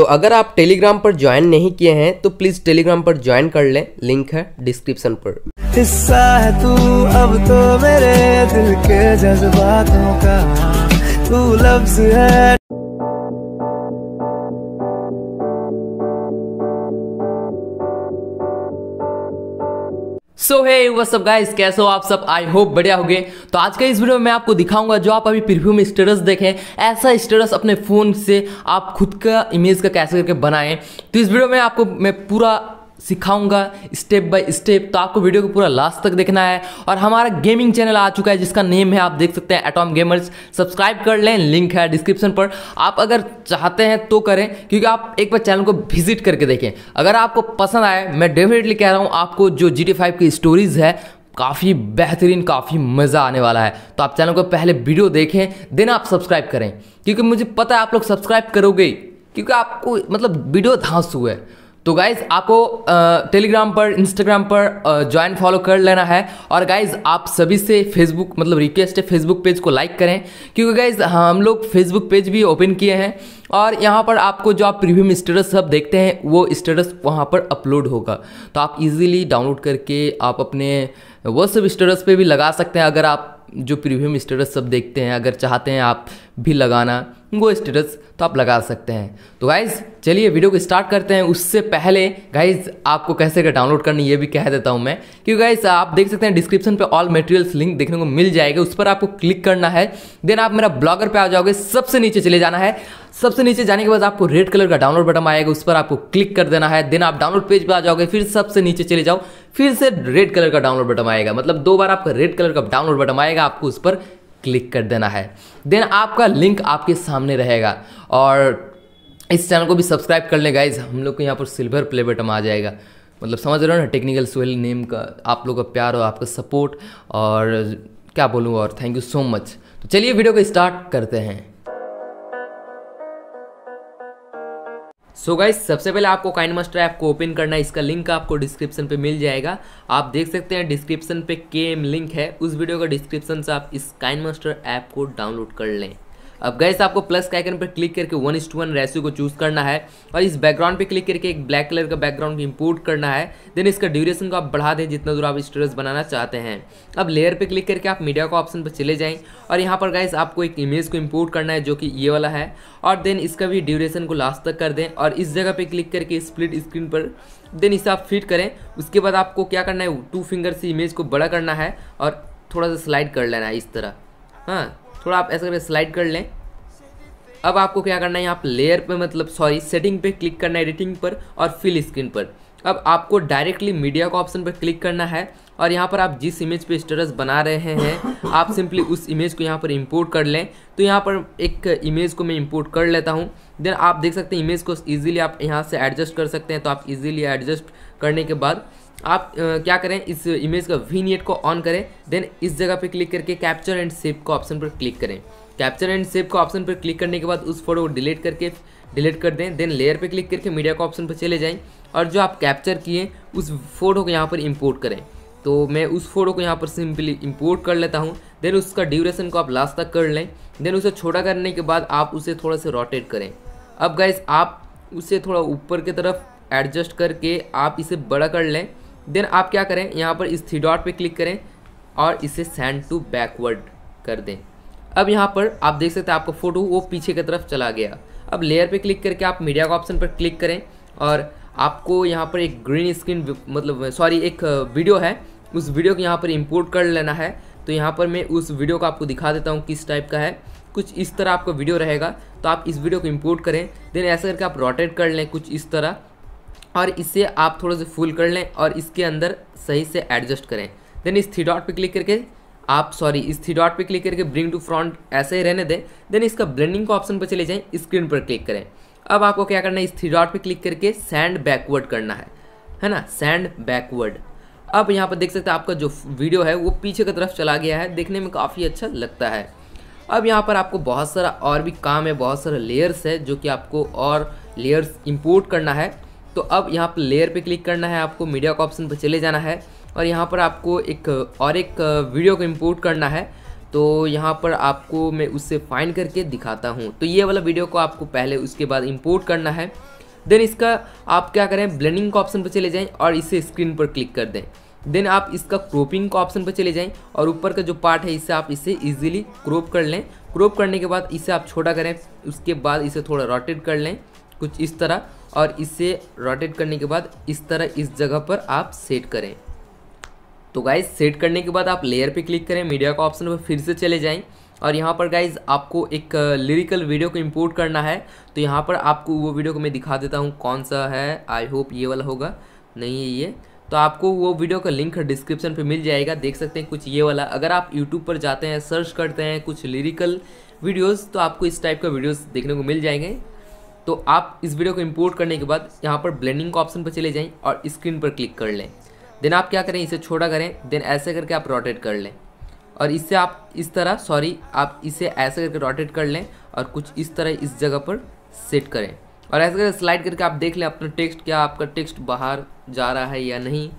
तो अगर आप टेलीग्राम पर ज्वाइन नहीं किए हैं तो प्लीज़ टेलीग्राम पर ज्वाइन कर लें लिंक है डिस्क्रिप्शन पर हिस्सा है तू अब तो मेरे दिल के जज्बातों का तू लफ्ज है सो है सब गाइस कैसे हो आप सब आई होप बढ़िया हो गए तो आज का इस वीडियो में मैं आपको दिखाऊंगा जो आप अभी प्रिव्यू में स्टेटस देखें ऐसा स्टेटस अपने फ़ोन से आप खुद का इमेज का कैसे करके बनाएं तो इस वीडियो में आपको मैं पूरा सिखाऊंगा स्टेप बाय स्टेप तो आपको वीडियो को पूरा लास्ट तक देखना है और हमारा गेमिंग चैनल आ चुका है जिसका नेम है आप देख सकते हैं एटॉम गेमर्स सब्सक्राइब कर लें लिंक है डिस्क्रिप्शन पर आप अगर चाहते हैं तो करें क्योंकि आप एक बार चैनल को विजिट करके देखें अगर आपको पसंद आए मैं डेफिनेटली कह रहा हूँ आपको जो जी टी की स्टोरीज है काफ़ी बेहतरीन काफ़ी मज़ा आने वाला है तो आप चैनल को पहले वीडियो देखें देन आप सब्सक्राइब करें क्योंकि मुझे पता है आप लोग सब्सक्राइब करोगे क्योंकि आपको मतलब वीडियो धांस हुआ है तो गाइज़ आपको टेलीग्राम पर इंस्टाग्राम पर ज्वाइन फॉलो कर लेना है और गाइज़ आप सभी से फेसबुक मतलब रिक्वेस्ट है फेसबुक पेज को लाइक करें क्योंकि गाइज़ हम लोग फेसबुक पेज भी ओपन किए हैं और यहाँ पर आपको जो आप प्रीमियम स्टेटस सब देखते हैं वो स्टेटस वहाँ पर अपलोड होगा तो आप इजीली डाउनलोड करके आप अपने वो सब स्टेटस पे भी लगा सकते हैं अगर आप जो प्रीमियम स्टेटस सब देखते हैं अगर चाहते हैं आप भी लगाना वो स्टेटस तो आप लगा सकते हैं तो गाइज़ चलिए वीडियो को स्टार्ट करते हैं उससे पहले गाइज़ आपको कैसे कर डाउनलोड करनी ये भी कह देता हूँ मैं क्योंकि गाइज़ आप देख सकते हैं डिस्क्रिप्शन पे ऑल मटेरियल्स लिंक देखने को मिल जाएगा उस पर आपको क्लिक करना है देन आप मेरा ब्लॉगर पे आ जाओगे सबसे नीचे चले जाना है सबसे नीचे जाने के बाद आपको रेड कलर का डाउनलोड बटन आएगा उस पर आपको क्लिक कर देना है देन आप डाउनलोड पेज पर आ जाओगे फिर सबसे नीचे चले जाओ फिर से रेड कलर का डाउनलोड बटन आएगा मतलब दो बार आपका रेड कलर का डाउनलोड बटन आएगा आएगा आपको उस पर क्लिक कर देना है देन आपका लिंक आपके सामने रहेगा और इस चैनल को भी सब्सक्राइब कर ले गाइज हम लोग को यहाँ पर सिल्वर प्ले बटन आ जाएगा मतलब समझ रहे हो ना टेक्निकल सोहेल नेम का आप लोग का प्यार और आपका सपोर्ट और क्या बोलूँ और थैंक यू सो मच तो चलिए वीडियो को स्टार्ट करते हैं सो so गाइस सबसे पहले आपको काइन मास्टर ऐप को ओपन करना है इसका लिंक आपको डिस्क्रिप्शन पे मिल जाएगा आप देख सकते हैं डिस्क्रिप्शन पे के एम लिंक है उस वीडियो का डिस्क्रिप्शन से आप इस काइन मास्टर ऐप को डाउनलोड कर लें अब गैस आपको प्लस के आइकन पर क्लिक करके वन इस टू वन रेशियो को चूज़ करना है और इस बैकग्राउंड पे क्लिक करके एक ब्लैक कलर का बैकग्राउंड इंपोर्ट करना है देन इसका ड्यूरेशन को आप बढ़ा दें जितना दूर आप स्टेटस बनाना चाहते हैं अब लेयर पर क्लिक करके आप मीडिया का ऑप्शन पर चले जाएँ और यहाँ पर गैस आपको एक इमेज को इम्पोर्ट करना है जो कि ये वाला है और देन इसका भी ड्यूरेशन को लास्ट तक कर दें और इस जगह पर क्लिक करके स्प्लिट स्क्रीन पर देन इसे आप फिट करें उसके बाद आपको क्या करना है टू फिंगर से इमेज को बड़ा करना है और थोड़ा सा स्लाइड कर लेना है इस तरह हाँ थोड़ा आप ऐसा करके स्लाइड कर लें अब आपको क्या करना है यहाँ पर लेयर पे मतलब सॉरी सेटिंग पे क्लिक करना है एडिटिंग पर और फिल स्क्रीन पर अब आपको डायरेक्टली मीडिया का ऑप्शन पर क्लिक करना है और यहाँ पर आप जिस इमेज पे स्टेटस बना रहे हैं आप सिंपली उस इमेज को यहाँ पर इंपोर्ट कर लें तो यहाँ पर एक इमेज को मैं इंपोर्ट कर लेता हूँ देन आप देख सकते हैं इमेज को इजीली आप यहाँ से एडजस्ट कर सकते हैं तो आप इजीली एडजस्ट करने के बाद आप आ, क्या करें इस इमेज का वीनियट को ऑन करें देन इस जगह पे क्लिक करके कैप्चर एंड सेव का ऑप्शन पर क्लिक करें कैप्चर एंड सेव का ऑप्शन पर क्लिक करने के बाद उस फोटो को डिलीट करके डिलीट कर दें देन लेयर पे क्लिक करके मीडिया का ऑप्शन पर चले जाएं और जो आप कैप्चर किए उस फोटो को यहाँ पर इम्पोर्ट करें तो मैं उस फोटो को यहाँ पर सिंपली इंपोर्ट कर लेता हूँ देन उसका ड्यूरेशन को आप लास्ट तक कर लें देन उसे छोटा करने के बाद आप उसे थोड़ा सा रोटेट करें अब गाइज आप उसे थोड़ा ऊपर की तरफ एडजस्ट करके आप इसे बड़ा कर लें देन आप क्या करें यहाँ पर इस थ्री डॉट पे क्लिक करें और इसे सेंड टू बैकवर्ड कर दें अब यहाँ पर आप देख सकते हैं आपका फ़ोटो वो पीछे की तरफ चला गया अब लेयर पे क्लिक करके आप मीडिया का ऑप्शन पर क्लिक करें और आपको यहाँ पर एक ग्रीन स्क्रीन मतलब सॉरी एक वीडियो uh, है उस वीडियो को यहाँ पर इम्पोर्ट कर लेना है तो यहाँ पर मैं उस वीडियो को आपको दिखा देता हूँ किस टाइप का है कुछ इस तरह आपका वीडियो रहेगा तो आप इस वीडियो को इम्पोर्ट करें देन ऐसा करके आप रोटेट कर लें कुछ इस तरह और इसे आप थोड़ा सा फुल कर लें और इसके अंदर सही से एडजस्ट करें देन इस थ्री डॉट पे क्लिक करके आप सॉरी इस थ्री डॉट पे क्लिक करके ब्रिंग टू फ्रंट ऐसे ही रहने दें देन इसका ब्लेंडिंग का ऑप्शन पर चले जाएँ स्क्रीन पर क्लिक करें अब आपको क्या करना है इस थ्री डॉट पर क्लिक करके सैंड बैकवर्ड करना है है ना सैंड बैकवर्ड अब यहाँ पर देख सकते हैं आपका जो वीडियो है वो पीछे की तरफ चला गया है देखने में काफ़ी अच्छा लगता है अब यहाँ पर आपको बहुत सारा और भी काम है बहुत सारा लेयर्स है जो कि आपको और लेयर्स इंपोर्ट करना है तो अब यहाँ पर लेयर पे क्लिक करना है आपको मीडिया का ऑप्शन पर चले जाना है और यहाँ पर आपको एक और एक वीडियो को इम्पोर्ट करना है तो यहाँ पर आपको मैं उससे फाइंड करके दिखाता हूँ तो ये वाला वीडियो को आपको पहले उसके बाद इम्पोर्ट करना है देन इसका आप क्या करें ब्लेंडिंग का ऑप्शन पर चले जाएँ और इसे स्क्रीन पर क्लिक कर दें देन आप इसका क्रोपिंग का ऑप्शन पर चले जाएँ और ऊपर का जो पार्ट है इसे आप इसे ईजिली क्रोप कर लें क्रोप करने के बाद इसे आप छोटा करें उसके बाद इसे थोड़ा रोटेट कर लें कुछ इस तरह और इसे रोटेट करने के बाद इस तरह इस जगह पर आप सेट करें तो गाइज सेट करने के बाद आप लेयर पे क्लिक करें मीडिया का ऑप्शन पर फिर से चले जाएं और यहाँ पर गाइज आपको एक लिरिकल uh, वीडियो को इम्पोर्ट करना है तो यहाँ पर आपको वो वीडियो को मैं दिखा देता हूँ कौन सा है आई होप ये वाला होगा नहीं है ये तो आपको वो वीडियो का लिंक डिस्क्रिप्शन पे मिल जाएगा देख सकते हैं कुछ ये वाला अगर आप यूट्यूब पर जाते हैं सर्च करते हैं कुछ लिरिकल वीडियोज़ तो आपको इस टाइप का वीडियोज़ देखने को मिल जाएंगे तो आप इस वीडियो को इंपोर्ट करने के बाद यहाँ पर ब्लेंडिंग का ऑप्शन पर चले जाएँ और स्क्रीन पर क्लिक कर लें देन आप क्या करें इसे छोटा करें देन ऐसे करके आप रोटेट कर लें और इससे आप इस तरह सॉरी आप इसे ऐसे करके रोटेट कर लें और कुछ इस तरह इस जगह पर सेट करें और ऐसे करके स्लाइड करके आप देख लें अपना टेक्स्ट क्या आपका टेक्स्ट बाहर जा रहा है या नहीं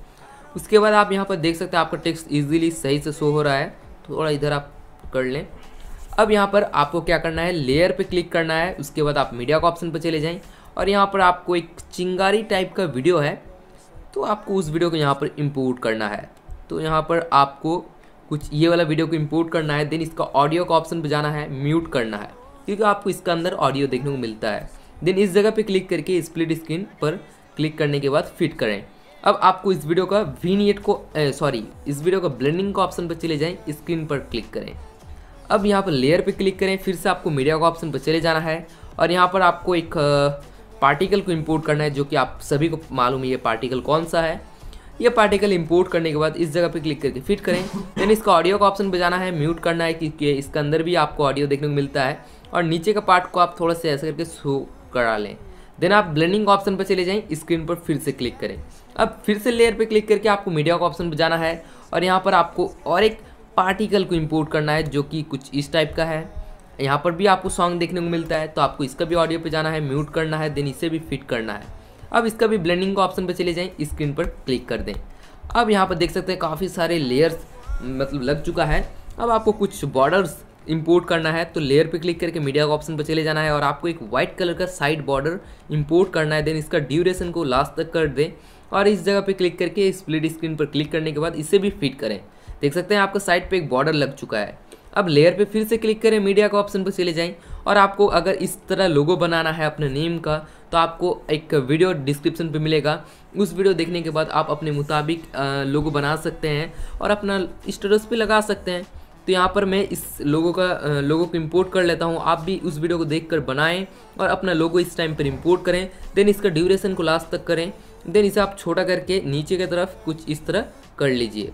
उसके बाद आप यहाँ पर देख सकते हैं आपका टेक्स्ट ईजिली सही से शो हो रहा है थोड़ा इधर आप कर लें अब यहाँ पर आपको क्या करना है लेयर पे क्लिक करना है उसके बाद आप मीडिया का ऑप्शन पर चले जाएं और यहाँ पर आपको एक चिंगारी टाइप का वीडियो है तो आपको उस वीडियो को यहाँ पर इम्पोर्ट करना है तो यहाँ पर आपको कुछ ये वाला वीडियो को इम्पोर्ट करना है देन इसका ऑडियो का ऑप्शन पर जाना है म्यूट करना है क्योंकि आपको इसका अंदर ऑडियो देखने को मिलता है देन इस जगह पर क्लिक करके स्प्लिट स्क्रीन पर क्लिक करने के बाद फिट करें अब आपको इस वीडियो का वीनियट को सॉरी इस वीडियो का ब्लेंडिंग का ऑप्शन पर चले जाएं स्क्रीन पर क्लिक करें अब यहाँ पर लेयर पे क्लिक करें फिर से आपको मीडिया का ऑप्शन पर चले जाना है और यहाँ पर आपको एक पार्टिकल को इम्पोर्ट करना है जो कि आप सभी को मालूम है ये पार्टिकल कौन सा है ये पार्टिकल इंपोर्ट करने के बाद इस जगह पे क्लिक करके फिट करें देन इसका ऑडियो का ऑप्शन बजाना है म्यूट करना है क्योंकि इसके अंदर भी आपको ऑडियो देखने को मिलता है और नीचे का पार्ट को आप थोड़ा सा ऐसे करके शो करा लें देन आप ब्लेंडिंग ऑप्शन पर चले जाएँ स्क्रीन पर फिर से क्लिक करें अब फिर से लेयर पर क्लिक करके आपको मीडिया का ऑप्शन बजाना है और यहाँ पर आपको और एक पार्टिकल को इम्पोर्ट करना है जो कि कुछ इस टाइप का है यहाँ पर भी आपको सॉन्ग देखने को मिलता है तो आपको इसका भी ऑडियो पे जाना है म्यूट करना है देन इसे भी फिट करना है अब इसका भी ब्लेंडिंग का ऑप्शन पर चले जाएँ स्क्रीन पर क्लिक कर दें अब यहाँ पर देख सकते हैं काफ़ी सारे लेयर्स मतलब लग चुका है अब आपको कुछ बॉर्डर्स इम्पोर्ट करना है तो लेयर पे क्लिक करके मीडिया का ऑप्शन पर चले जाना है और आपको एक वाइट कलर का साइड बॉर्डर इम्पोर्ट करना है देन इसका ड्यूरेशन को लास्ट तक कर दें और इस जगह पे क्लिक करके स्प्लिट स्क्रीन पर क्लिक करने के बाद इसे भी फिट करें देख सकते हैं आपका साइट पे एक बॉर्डर लग चुका है अब लेयर पे फिर से क्लिक करें मीडिया का ऑप्शन पर चले जाएं और आपको अगर इस तरह लोगो बनाना है अपने नेम का तो आपको एक वीडियो डिस्क्रिप्शन पे मिलेगा उस वीडियो देखने के बाद आप अपने मुताबिक लोगो बना सकते हैं और अपना स्टेटस पे लगा सकते हैं तो यहाँ पर मैं इस लोगों का लोगों को इम्पोर्ट कर लेता हूँ आप भी उस वीडियो को देख कर बनाएँ और अपना लोगो इस टाइम पर इम्पोर्ट करें देन इसका ड्यूरेशन को लास्ट तक करें देन इसे आप छोटा करके नीचे की तरफ कुछ इस तरह कर लीजिए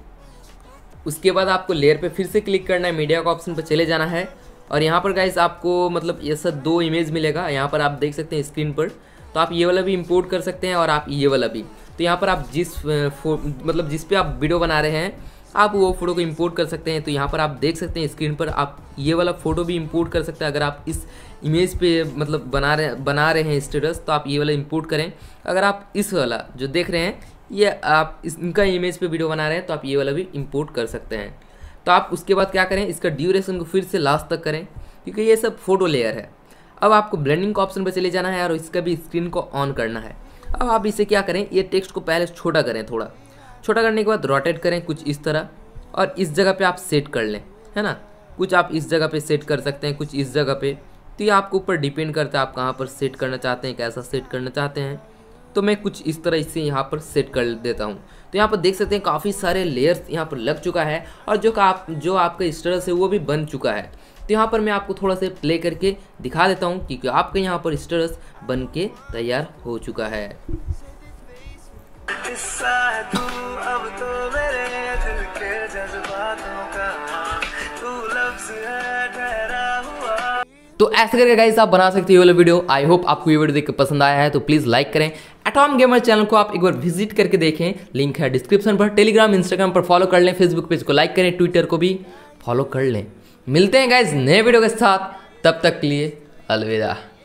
उसके बाद आपको लेयर पे फिर से क्लिक करना है मीडिया का ऑप्शन पर चले जाना है और यहाँ पर गाइस आपको मतलब ये सब दो इमेज मिलेगा यहाँ पर आप देख सकते हैं स्क्रीन पर तो आप ये वाला भी इम्पोर्ट कर सकते हैं और आप ये वाला भी तो यहाँ पर आप जिस मतलब जिस पे आप वीडियो बना रहे हैं आप वो फोटो को इम्पोर्ट कर सकते हैं तो यहाँ पर आप देख सकते हैं स्क्रीन पर आप ये वाला फ़ोटो भी इम्पोर्ट कर सकते हैं अगर आप इस इमेज पे मतलब बना रहे बना रहे हैं स्टेटस तो आप ये वाला इम्पोर्ट करें अगर आप इस वाला जो देख रहे हैं ये आप इस इनका इमेज पे वीडियो बना रहे हैं तो आप ये वाला भी इम्पोर्ट कर सकते हैं तो आप उसके बाद क्या करें इसका ड्यूरेशन को फिर से लास्ट तक करें क्योंकि ये सब फोटो लेयर है अब आपको ब्लेंडिंग का ऑप्शन पर चले जाना है और इसका भी स्क्रीन को ऑन करना है अब आप इसे क्या करें ये टेक्स्ट को पहले छोटा करें थोड़ा छोटा करने के बाद रोटेट करें कुछ इस तरह और इस जगह पे आप सेट कर लें है ना कुछ आप इस जगह पे सेट कर सकते हैं कुछ इस जगह पे तो ये आपके ऊपर डिपेंड करता है आप कहाँ पर सेट करना चाहते हैं कैसा सेट करना चाहते हैं तो मैं कुछ इस तरह इसे यहाँ पर सेट कर देता हूँ तो यहाँ पर देख सकते हैं काफ़ी सारे लेयर्स यहाँ पर लग चुका है और जो आप जो आपका इस है वो भी बन चुका है तो यहाँ पर मैं आपको थोड़ा सा प्ले करके दिखा देता हूँ क्योंकि आपके यहाँ पर स्टरस बन के तैयार हो चुका है तो, तो ऐसे करके गाइस आप बना सकते हो वाला वीडियो आई होप आपको ये वीडियो देख पसंद आया है तो प्लीज़ लाइक करें एटॉम गेमर चैनल को आप एक बार विजिट करके देखें लिंक है डिस्क्रिप्शन पर टेलीग्राम इंस्टाग्राम पर फॉलो कर लें फेसबुक पेज को लाइक करें ट्विटर को भी फॉलो कर लें मिलते हैं गाइज नए वीडियो के साथ तब तक के लिए अलविदा